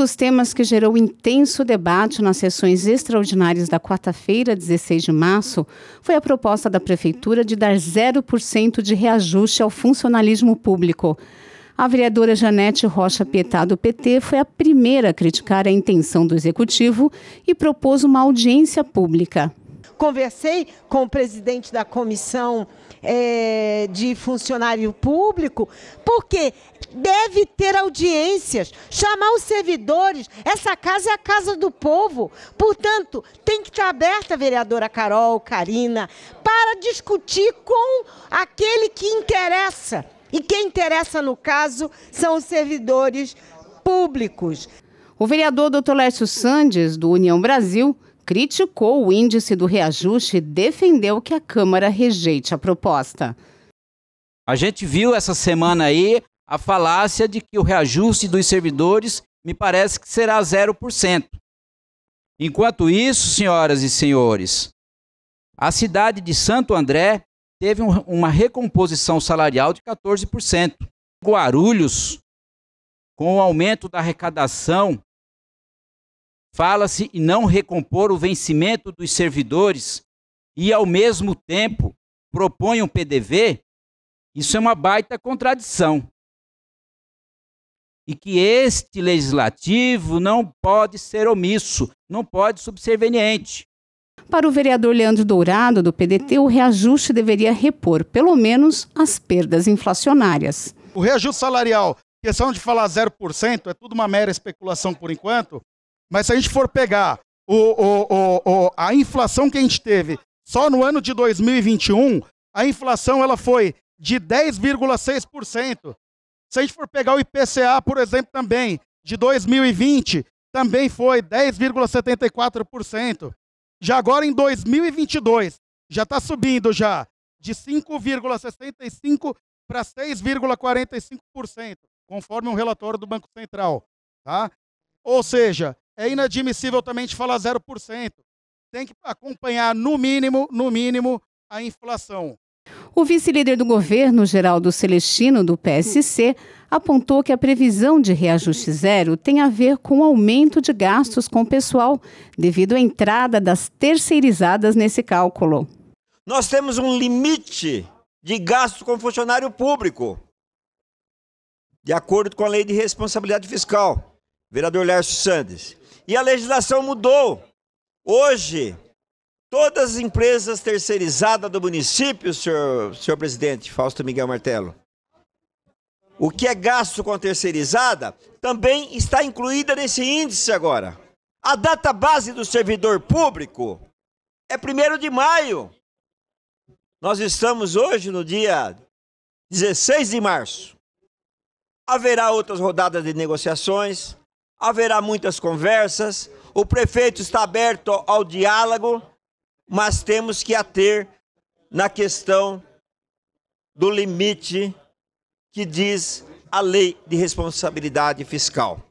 dos temas que gerou intenso debate nas sessões extraordinárias da quarta-feira, 16 de março, foi a proposta da Prefeitura de dar 0% de reajuste ao funcionalismo público. A vereadora Janete Rocha Pietá, do PT, foi a primeira a criticar a intenção do executivo e propôs uma audiência pública. Conversei com o presidente da comissão é, de funcionário público, porque deve ter audiências, chamar os servidores. Essa casa é a casa do povo. Portanto, tem que estar aberta, vereadora Carol, Karina, para discutir com aquele que interessa. E quem interessa, no caso, são os servidores públicos. O vereador Dr. Lécio Sandes, do União Brasil, criticou o índice do reajuste e defendeu que a Câmara rejeite a proposta. A gente viu essa semana aí a falácia de que o reajuste dos servidores me parece que será 0%. Enquanto isso, senhoras e senhores, a cidade de Santo André teve uma recomposição salarial de 14%. Guarulhos, com o aumento da arrecadação fala-se em não recompor o vencimento dos servidores e, ao mesmo tempo, propõe um PDV, isso é uma baita contradição. E que este legislativo não pode ser omisso, não pode subserviente. Para o vereador Leandro Dourado, do PDT, o reajuste deveria repor, pelo menos, as perdas inflacionárias. O reajuste salarial, questão de falar 0%, é tudo uma mera especulação por enquanto, mas se a gente for pegar o, o, o, a inflação que a gente teve só no ano de 2021, a inflação ela foi de 10,6%. Se a gente for pegar o IPCA, por exemplo, também, de 2020, também foi 10,74%. Já agora em 2022, já está subindo já de 5,65% para 6,45%, conforme um relatório do Banco Central. Tá? Ou seja, é inadmissível também te falar 0%. Tem que acompanhar, no mínimo, no mínimo, a inflação. O vice-líder do governo, Geraldo Celestino, do PSC, apontou que a previsão de reajuste zero tem a ver com o aumento de gastos com o pessoal, devido à entrada das terceirizadas nesse cálculo. Nós temos um limite de gastos com funcionário público, de acordo com a lei de responsabilidade fiscal, vereador Lércio Sandes. E a legislação mudou. Hoje, todas as empresas terceirizadas do município, senhor, senhor presidente Fausto Miguel Martelo, o que é gasto com terceirizada também está incluída nesse índice agora. A data base do servidor público é 1 de maio. Nós estamos hoje no dia 16 de março. Haverá outras rodadas de negociações haverá muitas conversas, o prefeito está aberto ao diálogo, mas temos que ater na questão do limite que diz a lei de responsabilidade fiscal.